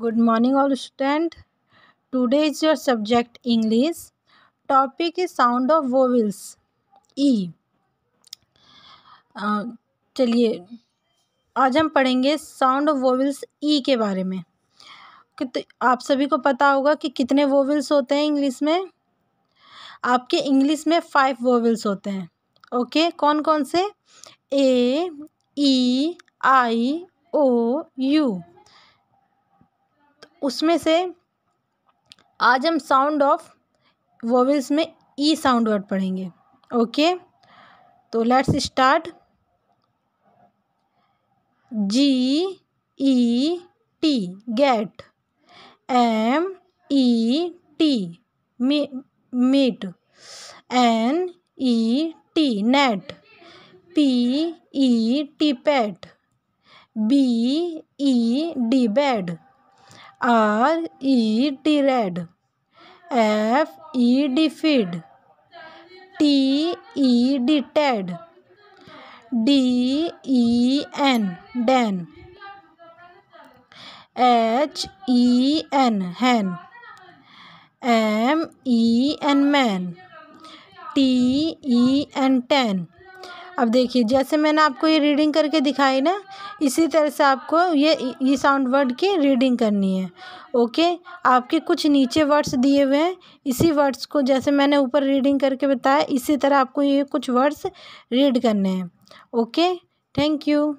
good morning all student today is your subject English topic is sound of vowels E चलिए आज हम पढ़ेंगे sound of वोविल्स ई के बारे में कित आप सभी को पता होगा कि कितने वोविल्स होते हैं इंग्लिश में आपके इंग्लिश में फाइव वोवल्स होते हैं ओके कौन कौन से ए ई आई ओ यू उसमें से आज हम साउंड ऑफ वोवेल्स में ई साउंड वर्ड पढ़ेंगे ओके तो let's start G E T get M E T met N E T net P E T pet B E D bed R E T red F E D fed T E D ted D E N den H E N hen M E N men T E N ten अब देखिए जैसे मैंने आपको ये reading करके दिखाई ना इसी तरह से आपको ये ये साउंड वर्ड की रीडिंग करनी है ओके आपके कुछ नीचे वर्ड्स दिए हुए हैं इसी वर्ड्स को जैसे मैंने ऊपर रीडिंग करके बताया इसी तरह आपको ये कुछ वर्ड्स रीड करने हैं ओके थैंक यू